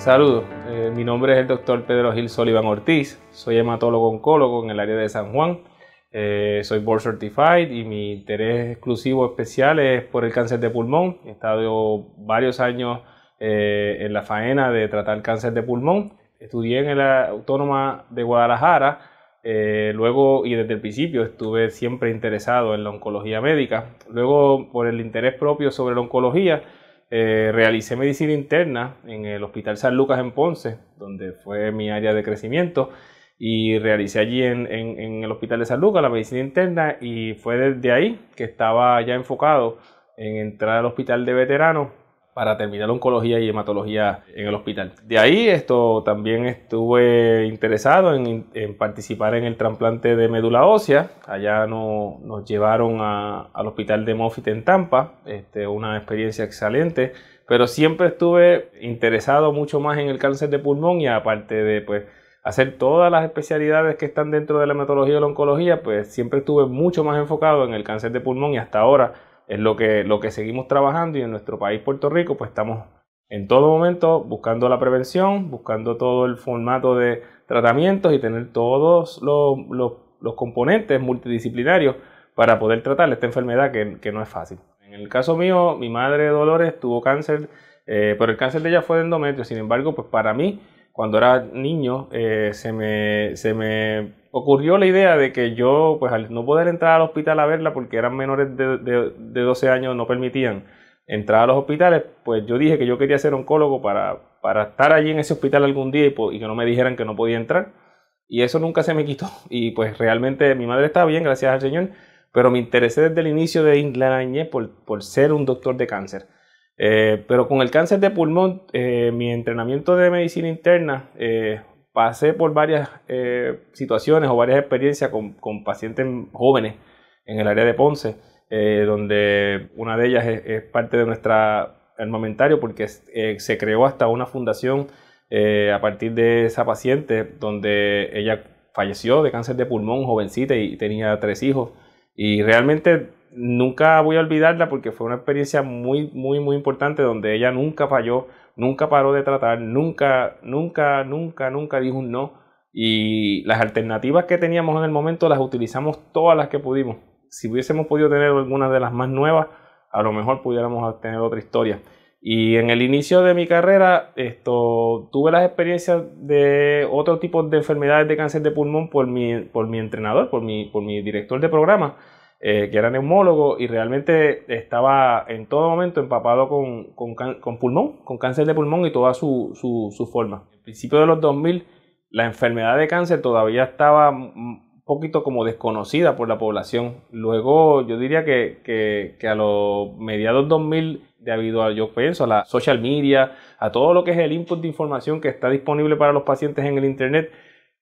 Saludos, eh, mi nombre es el doctor Pedro Gil Solivan Ortiz, soy hematólogo oncólogo en el área de San Juan, eh, soy board certified y mi interés exclusivo especial es por el cáncer de pulmón. He estado varios años eh, en la faena de tratar cáncer de pulmón. Estudié en la Autónoma de Guadalajara, luego y desde el principio estuve siempre interesado en la oncología médica. Luego por el interés propio sobre la oncología, eh, realicé medicina interna en el Hospital San Lucas en Ponce, donde fue mi área de crecimiento, y realicé allí en, el Hospital de San Lucas la medicina interna y fue desde ahí que estaba ya enfocado en entrar al Hospital de Veteranos para terminar oncología y hematología en el hospital. De ahí esto también estuve interesado en, participar en el trasplante de médula ósea. Allá nos llevaron al hospital de Moffitt en Tampa, este, una experiencia excelente, pero siempre estuve interesado mucho más en el cáncer de pulmón y aparte de pues hacer todas las especialidades que están dentro de la hematología y la oncología, pues siempre estuve mucho más enfocado en el cáncer de pulmón y hasta ahora es lo que, lo que seguimos trabajando y en nuestro país Puerto Rico pues estamos en todo momento buscando la prevención, buscando todo el formato de tratamientos y tener todos los, componentes multidisciplinarios para poder tratar esta enfermedad que, no es fácil. En el caso mío, mi madre Dolores tuvo cáncer, eh, pero el cáncer de ella fue de endometrio, sin embargo, pues para mí, cuando era niño, eh, se, me, se me ocurrió la idea de que yo, pues al no poder entrar al hospital a verla porque eran menores de, de, 12 años, no permitían entrar a los hospitales, pues yo dije que yo quería ser oncólogo para, para estar allí en ese hospital algún día y, que no me dijeran que no podía entrar. Y eso nunca se me quitó. Y pues realmente mi madre estaba bien, gracias al Señor, pero me interesé desde el inicio de la por, por ser un doctor de cáncer. Eh, pero con el cáncer de pulmón, eh, mi entrenamiento de medicina interna eh, pasé por varias eh, situaciones o varias experiencias con, pacientes jóvenes en el área de Ponce, eh, donde una de ellas es, parte de nuestro armamentario porque eh, se creó hasta una fundación a partir de esa paciente donde ella falleció de cáncer de pulmón jovencita y tenía tres hijos. Y realmente nunca voy a olvidarla porque fue una experiencia muy, muy, muy importante donde ella nunca falló, nunca paró de tratar, nunca, nunca, nunca, nunca dijo un no. Y las alternativas que teníamos en el momento las utilizamos todas las que pudimos. Si hubiésemos podido tener algunas de las más nuevas, a lo mejor pudiéramos tener otra historia. Y en el inicio de mi carrera, esto, tuve las experiencias de otro tipo de enfermedades de cáncer de pulmón por mi, entrenador, por por mi director de programa eh, que era neumólogo y realmente estaba en todo momento empapado con, pulmón, con cáncer de pulmón y toda su, forma. En principio de los 2000, la enfermedad de cáncer todavía estaba un poquito como desconocida por la población. Luego, yo diría que, a los mediados 2000, debido a, yo pienso, a la social media, a todo lo que es el input de información que está disponible para los pacientes en el Internet,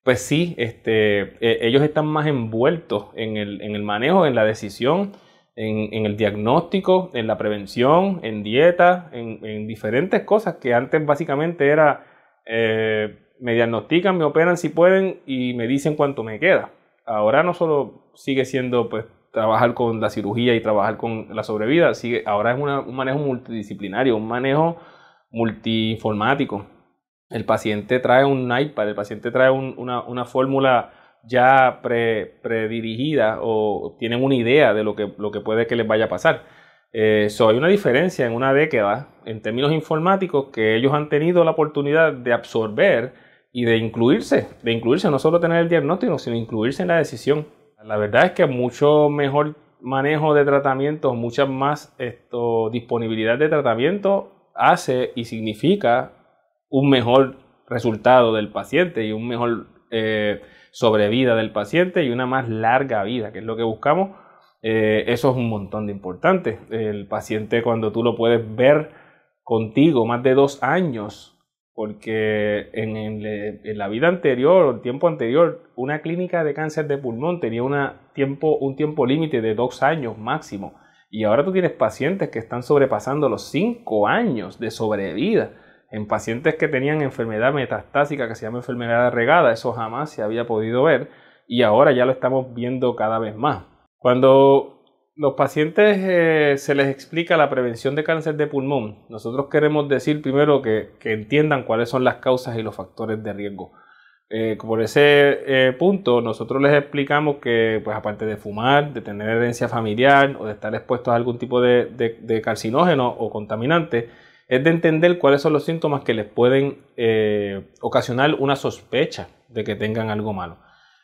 pues sí, este, e, ellos están más envueltos en el, manejo, en la decisión, en, el diagnóstico, en la prevención, en dieta, en, diferentes cosas que antes básicamente era, eh, me diagnostican, me operan si pueden y me dicen cuánto me queda. Ahora no solo sigue siendo pues trabajar con la cirugía y trabajar con la sobrevida, ahora es un manejo multidisciplinario, un manejo multiinformático el paciente trae un iPad, el paciente trae una, fórmula ya predirigida o tienen una idea de lo que, lo que puede que les vaya a pasar. Eh, hay una diferencia en una década en términos informáticos que ellos han tenido la oportunidad de absorber y de incluirse, de incluirse no solo tener el diagnóstico, sino incluirse en la decisión. La verdad es que mucho mejor manejo de tratamientos, mucha más disponibilidad de tratamiento hace y significa un mejor resultado del paciente y un mejor eh, sobrevida del paciente y una más larga vida, que es lo que buscamos. Eh, eso es un montón de importante. El paciente cuando tú lo puedes ver contigo más de dos años, porque en, en la vida anterior o el tiempo anterior, una clínica de cáncer de pulmón tenía tiempo, un tiempo límite de dos años máximo. Y ahora tú tienes pacientes que están sobrepasando los cinco años de sobrevida en pacientes que tenían enfermedad metastásica que se llama enfermedad regada, eso jamás se había podido ver y ahora ya lo estamos viendo cada vez más. Cuando los pacientes eh, se les explica la prevención de cáncer de pulmón, nosotros queremos decir primero que, entiendan cuáles son las causas y los factores de riesgo. Eh, por ese eh, punto, nosotros les explicamos que, pues, aparte de fumar, de tener herencia familiar o de estar expuestos a algún tipo de carcinógeno o contaminante, es de entender cuáles son los síntomas que les pueden eh, ocasionar una sospecha de que tengan algo malo.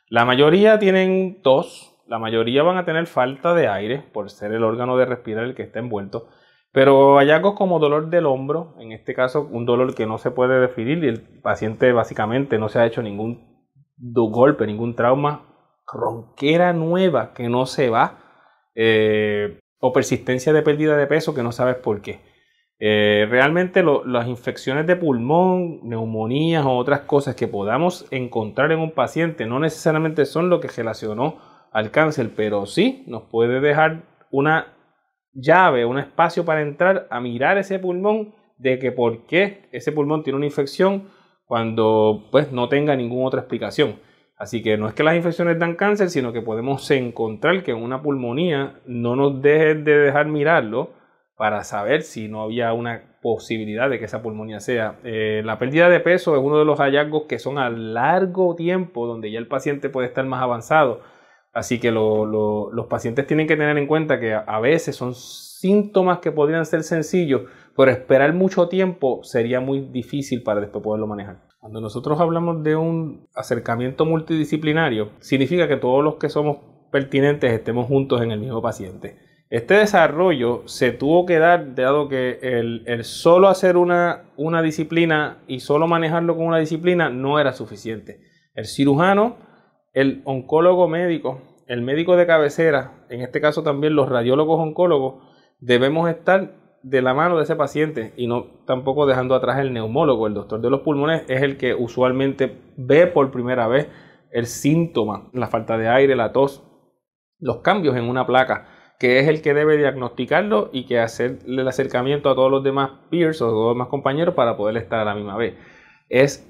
La mayoría tienen tos, la mayoría van a tener falta de aire por ser el órgano de respirar el que está envuelto, pero hallazgos como dolor del hombro, en este caso un dolor que no se puede definir y el paciente básicamente no se ha hecho ningún golpe, ningún trauma, ronquera nueva que no se va eh, o persistencia de pérdida de peso que no sabes por qué. Eh, realmente las infecciones de pulmón, neumonías o otras cosas que podamos encontrar en un paciente no necesariamente son lo que relacionó al cáncer, pero sí nos puede dejar una llave, un espacio para entrar a mirar ese pulmón de que por qué ese pulmón tiene una infección cuando pues no tenga ninguna otra explicación. Así que no es que las infecciones dan cáncer, sino que podemos encontrar que una pulmonía no nos deje de dejar mirarlo para saber si no había una posibilidad de que esa pulmonía sea. Eh, la pérdida de peso es uno de los hallazgos que son a largo tiempo, donde ya el paciente puede estar más avanzado. Así que los pacientes tienen que tener en cuenta que a, a veces son síntomas que podrían ser sencillos, pero esperar mucho tiempo sería muy difícil para después poderlo manejar. Cuando nosotros hablamos de un acercamiento multidisciplinario, significa que todos los que somos pertinentes estemos juntos en el mismo paciente. Este desarrollo se tuvo que dar dado que el, solo hacer una, disciplina y solo manejarlo con una disciplina no era suficiente. El cirujano, el oncólogo médico, el médico de cabecera, en este caso también los radiólogos oncólogos, debemos estar de la mano de ese paciente y no tampoco dejando atrás el neumólogo, el doctor de los pulmones es el que usualmente ve por primera vez el síntoma, la falta de aire, la tos, los cambios en una placa que es el que debe diagnosticarlo y que hacerle el acercamiento a todos los demás peers o todos los demás compañeros para poder estar a la misma vez. Es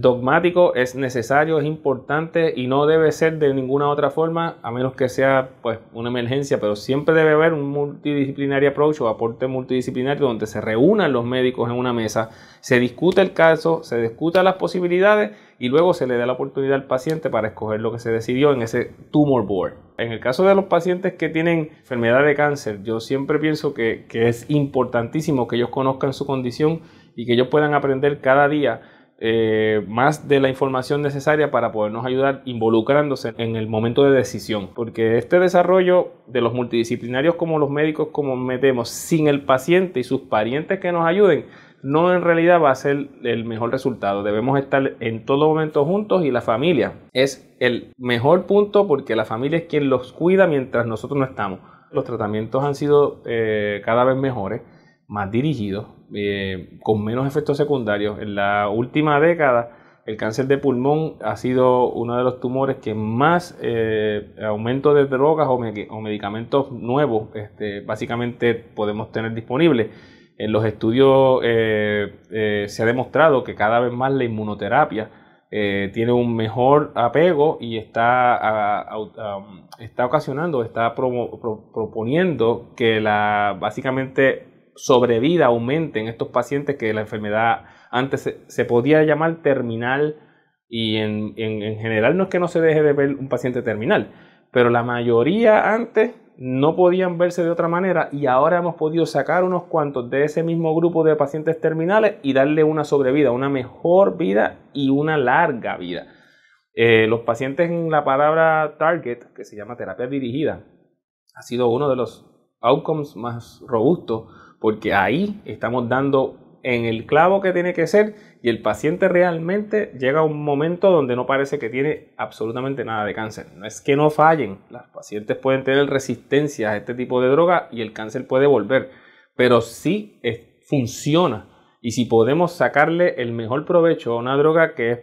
dogmático, es necesario, es importante y no debe ser de ninguna otra forma, a menos que sea pues, una emergencia, pero siempre debe haber un multidisciplinario approach o aporte multidisciplinario donde se reúnan los médicos en una mesa, se discute el caso, se discuta las posibilidades y luego se le da la oportunidad al paciente para escoger lo que se decidió en ese tumor board. En el caso de los pacientes que tienen enfermedad de cáncer, yo siempre pienso que, que es importantísimo que ellos conozcan su condición y que ellos puedan aprender cada día eh, más de la información necesaria para podernos ayudar involucrándose en el momento de decisión. Porque este desarrollo de los multidisciplinarios como los médicos como metemos sin el paciente y sus parientes que nos ayuden, no en realidad va a ser el mejor resultado. Debemos estar en todo momento juntos y la familia es el mejor punto porque la familia es quien los cuida mientras nosotros no estamos. Los tratamientos han sido eh, cada vez mejores, más dirigidos, eh, con menos efectos secundarios. En la última década, el cáncer de pulmón ha sido uno de los tumores que más eh, aumento de drogas o, medicamentos nuevos este, básicamente podemos tener disponibles. En los estudios eh, se ha demostrado que cada vez más la inmunoterapia tiene un mejor apego y está, está ocasionando, está proponiendo que la, básicamente sobrevida aumente en estos pacientes que la enfermedad antes se, podía llamar terminal y en, general no es que no se deje de ver un paciente terminal, pero la mayoría antes no podían verse de otra manera y ahora hemos podido sacar unos cuantos de ese mismo grupo de pacientes terminales y darle una sobrevida, una mejor vida y una larga vida. Eh, los pacientes en la palabra target, que se llama terapia dirigida, ha sido uno de los outcomes más robustos porque ahí estamos dando en el clavo que tiene que ser y el paciente realmente llega a un momento donde no parece que tiene absolutamente nada de cáncer. No es que no fallen, las pacientes pueden tener resistencia a este tipo de droga y el cáncer puede volver, pero sí funciona. Y si podemos sacarle el mejor provecho a una droga que es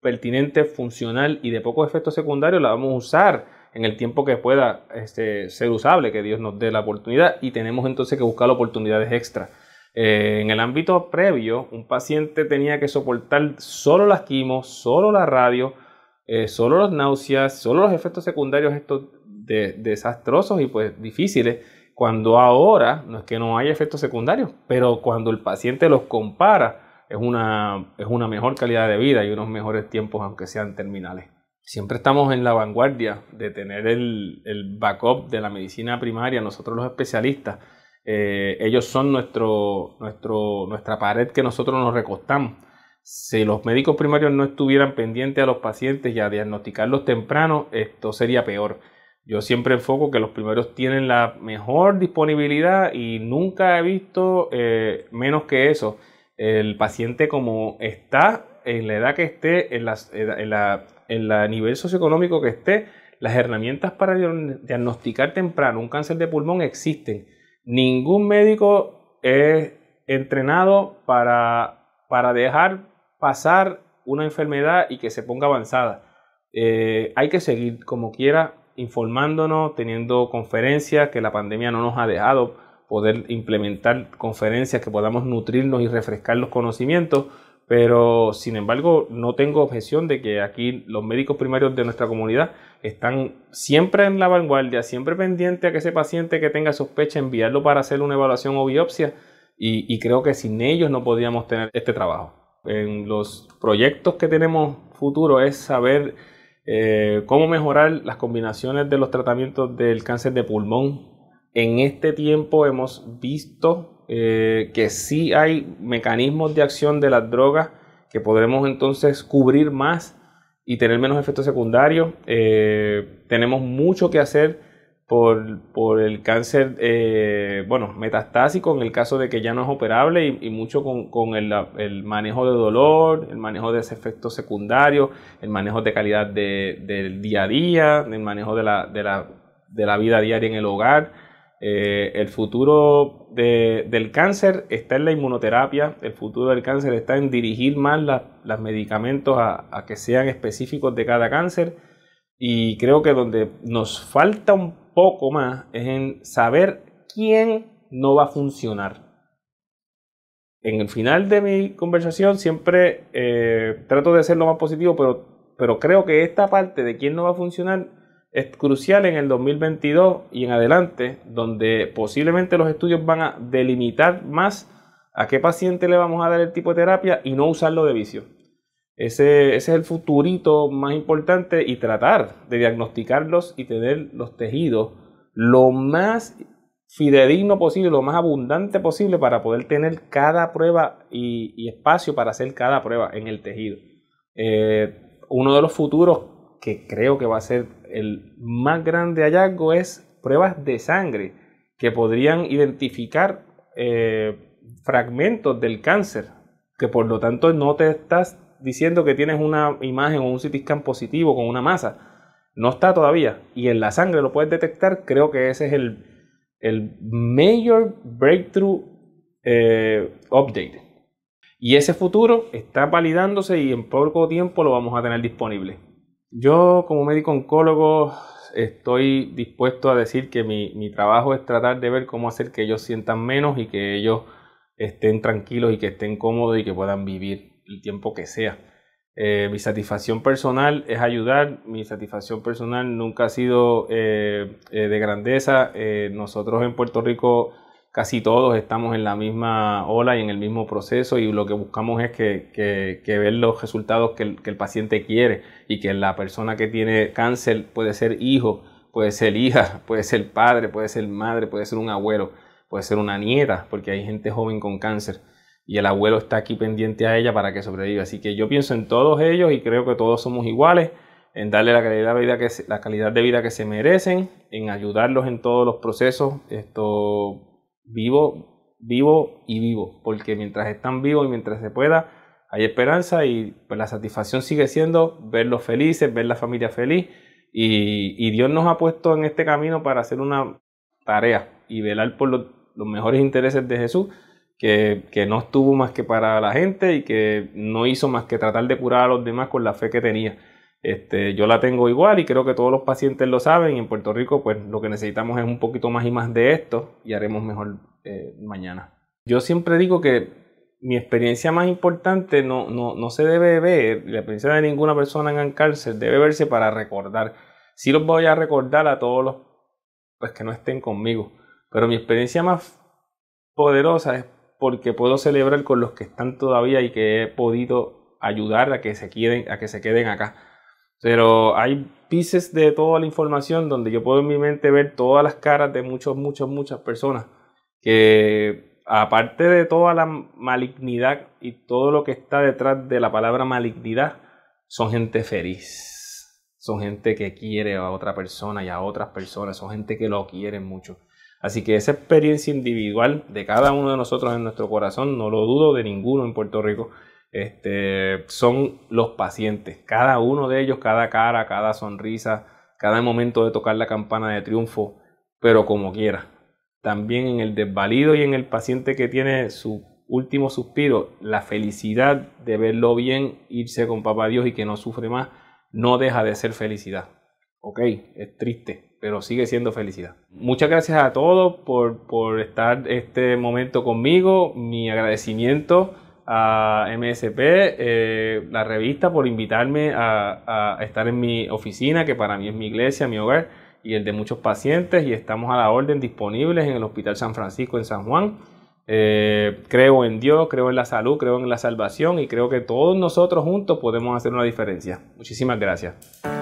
pertinente, funcional y de poco efecto secundarios, la vamos a usar en el tiempo que pueda este, ser usable, que Dios nos dé la oportunidad y tenemos entonces que buscar oportunidades extra. Eh, en el ámbito previo, un paciente tenía que soportar solo las quimos, solo la radio, eh, solo las náuseas, solo los efectos secundarios estos desastrosos y pues difíciles, cuando ahora no es que no hay efectos secundarios, pero cuando el paciente los compara, es una, es una mejor calidad de vida y unos mejores tiempos, aunque sean terminales siempre estamos en la vanguardia de tener el, backup de la medicina primaria, nosotros los especialistas. Eh, ellos son nuestro, nuestra pared que nosotros nos recostamos. Si los médicos primarios no estuvieran pendientes a los pacientes y a diagnosticarlos temprano, esto sería peor. Yo siempre enfoco que los primeros tienen la mejor disponibilidad y nunca he visto eh, menos que eso. El paciente como está, en la edad que esté, en la en el nivel socioeconómico que esté, las herramientas para diagnosticar temprano un cáncer de pulmón existen. Ningún médico es entrenado para, dejar pasar una enfermedad y que se ponga avanzada. Eh, hay que seguir como quiera informándonos, teniendo conferencias que la pandemia no nos ha dejado poder implementar conferencias que podamos nutrirnos y refrescar los conocimientos pero, sin embargo, no tengo objeción de que aquí los médicos primarios de nuestra comunidad están siempre en la vanguardia, siempre pendiente a que ese paciente que tenga sospecha enviarlo para hacer una evaluación o biopsia. Y, creo que sin ellos no podríamos tener este trabajo. En los proyectos que tenemos futuro es saber eh, cómo mejorar las combinaciones de los tratamientos del cáncer de pulmón. En este tiempo hemos visto eh, que sí hay mecanismos de acción de las drogas que podremos entonces cubrir más y tener menos efectos secundarios. Eh, tenemos mucho que hacer por, el cáncer, eh, metastásico en el caso de que ya no es operable y, mucho con, el, manejo de dolor, el manejo de ese efecto secundario, el manejo de calidad del día a día, el manejo de la vida diaria en el hogar. Eh, el futuro del cáncer está en la inmunoterapia, el futuro del cáncer está en dirigir más los medicamentos a, que sean específicos de cada cáncer y creo que donde nos falta un poco más es en saber quién no va a funcionar. En el final de mi conversación siempre eh, trato de hacerlo lo más positivo, pero creo que esta parte de quién no va a funcionar es crucial en el 2022 y en adelante, donde posiblemente los estudios van a delimitar más a qué paciente le vamos a dar el tipo de terapia y no usarlo de vicio. Ese, es el futurito más importante y tratar de diagnosticarlos y tener los tejidos lo más fidedigno posible, lo más abundante posible para poder tener cada prueba y, espacio para hacer cada prueba en el tejido. Eh, uno de los futuros que creo que va a ser el más grande hallazgo es pruebas de sangre que podrían identificar eh, fragmentos del cáncer, que por lo tanto no te estás diciendo que tienes una imagen o un CT scan positivo con una masa. No está todavía. Y en la sangre lo puedes detectar. Creo que ese es el, el breakthrough eh, update. Y ese futuro está validándose y en poco tiempo lo vamos a tener disponible. Yo como médico oncólogo estoy dispuesto a decir que mi, mi, trabajo es tratar de ver cómo hacer que ellos sientan menos y que ellos estén tranquilos y que estén cómodos y que puedan vivir el tiempo que sea. Eh, mi satisfacción personal es ayudar, mi satisfacción personal nunca ha sido eh, eh, de grandeza. nosotros en Puerto Rico casi todos estamos en la misma ola y en el mismo proceso y lo que buscamos es que, ver los resultados que el, paciente quiere y que la persona que tiene cáncer puede ser hijo, puede ser hija, puede ser padre, puede ser madre, puede ser un abuelo, puede ser una nieta, porque hay gente joven con cáncer y el abuelo está aquí pendiente a ella para que sobreviva. Así que yo pienso en todos ellos y creo que todos somos iguales en darle la calidad de vida que, la calidad de vida que se merecen, en ayudarlos en todos los procesos, esto vivo, vivo y vivo, porque mientras están vivos y mientras se pueda, hay esperanza y pues, la satisfacción sigue siendo verlos felices, ver la familia feliz. Y, Dios nos ha puesto en este camino para hacer una tarea y velar por los, los mejores intereses de Jesús, que, que, no estuvo más que para la gente y que no hizo más que tratar de curar a los demás con la fe que tenía. Este, yo la tengo igual y creo que todos los pacientes lo saben. Y en Puerto Rico, pues lo que necesitamos es un poquito más y más de esto y haremos mejor eh, mañana. Yo siempre digo que mi experiencia más importante no, no, no, se debe ver, la experiencia de ninguna persona en cárcel debe verse para recordar. si los voy a recordar a todos los pues, que no estén conmigo, pero mi experiencia más poderosa es porque puedo celebrar con los que están todavía y que he podido ayudar a que se queden, a que se queden acá. Pero hay pieces de toda la información donde yo puedo en mi mente ver todas las caras de muchos muchas, muchas personas que aparte de toda la malignidad y todo lo que está detrás de la palabra malignidad, son gente feliz. Son gente que quiere a otra persona y a otras personas, son gente que lo quiere mucho. Así que esa experiencia individual de cada uno de nosotros en nuestro corazón, no lo dudo de ninguno en Puerto Rico, este, son los pacientes. Cada uno de ellos, cada cara, cada sonrisa, cada momento de tocar la campana de triunfo, pero como quiera. También en el desvalido y en el paciente que tiene su último suspiro, la felicidad de verlo bien, irse con papá Dios y que no sufre más, no deja de ser felicidad. Ok, es triste, pero sigue siendo felicidad. Muchas gracias a todos por, por estar este momento conmigo. Mi agradecimiento a MSP, eh, la revista, por invitarme a, estar en mi oficina, que para mí es mi iglesia, mi hogar y el de muchos pacientes, y estamos a la orden disponibles en el Hospital San Francisco en San Juan. Eh, creo en Dios, creo en la salud, creo en la salvación y creo que todos nosotros juntos podemos hacer una diferencia. Muchísimas gracias.